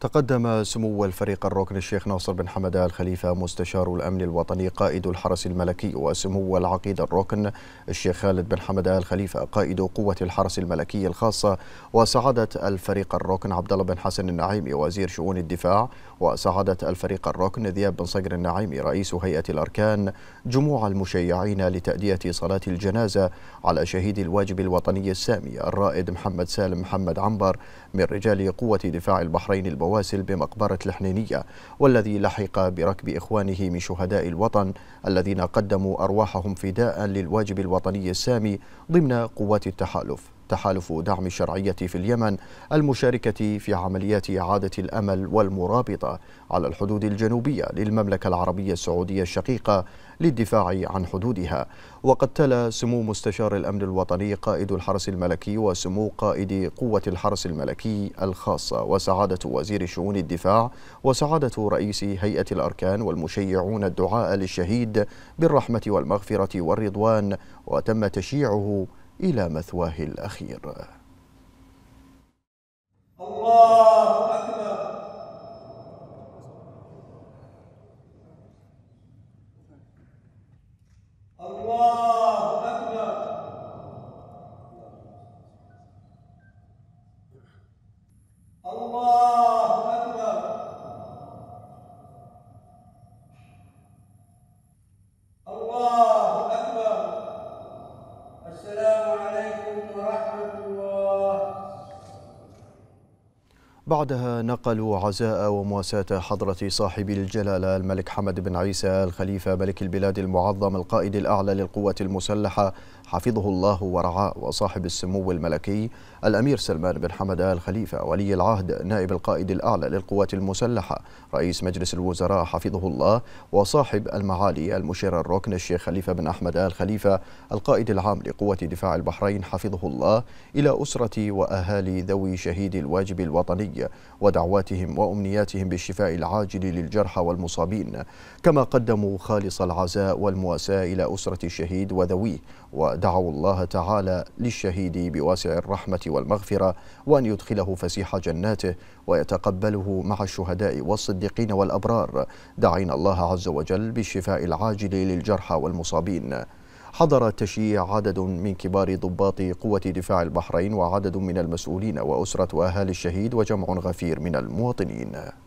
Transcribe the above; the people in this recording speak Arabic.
تقدم سمو الفريق الركن الشيخ ناصر بن حمد الخليفة خليفة مستشار الأمن الوطني قائد الحرس الملكي وسمو العقيد الركن الشيخ خالد بن حمد الخليفة خليفة قائد قوة الحرس الملكي الخاصة وسعادة الفريق الركن عبد الله بن حسن النعيمي وزير شؤون الدفاع وسعادة الفريق الركن ذياب بن صقر النعيمي رئيس هيئة الأركان جموع المشيعين لتأدية صلاة الجنازة على شهيد الواجب الوطني السامي الرائد محمد سالم محمد عنبر من رجال قوة دفاع البحرين البحرين البواسل بمقبرة الحنينية والذي لحق بركب إخوانه من شهداء الوطن الذين قدموا أرواحهم فداء للواجب الوطني السامي ضمن قوات التحالف تحالف دعم الشرعية في اليمن المشاركة في عمليات إعادة الأمل والمرابطة على الحدود الجنوبية للمملكة العربية السعودية الشقيقة للدفاع عن حدودها وقد تلا سمو مستشار الأمن الوطني قائد الحرس الملكي وسمو قائد قوة الحرس الملكي الخاصة وسعادة وزير شؤون الدفاع وسعادة رئيس هيئة الأركان والمشيعون الدعاء للشهيد بالرحمة والمغفرة والرضوان وتم تشييعه إلى مثواه الأخير الله أكبر الله أكبر الله بعدها نقلوا عزاء ومواساة حضرة صاحب الجلالة الملك حمد بن عيسى الخليفة ملك البلاد المعظم القائد الأعلى للقوات المسلحة حفظه الله ورعاه وصاحب السمو الملكي الأمير سلمان بن حمد آل خليفة ولي العهد نائب القائد الأعلى للقوات المسلحة رئيس مجلس الوزراء حفظه الله وصاحب المعالي المشير الركن الشيخ خليفة بن أحمد آل خليفة القائد العام لقوة دفاع البحرين حفظه الله إلى أسرة وأهالي ذوي شهيد الواجب الوطني الصحي ودعواتهم وأمنياتهم بالشفاء العاجل للجرحى والمصابين كما قدموا خالص العزاء والمواساة إلى أسرة الشهيد وذويه ودعوا الله تعالى للشهيد بواسع الرحمة والمغفرة وأن يدخله فسيح جناته ويتقبله مع الشهداء والصديقين والأبرار داعين الله عز وجل بالشفاء العاجل للجرحى والمصابين حضر التشييع عدد من كبار ضباط قوة دفاع البحرين وعدد من المسؤولين وأسرة أهالي الشهيد وجمع غفير من المواطنين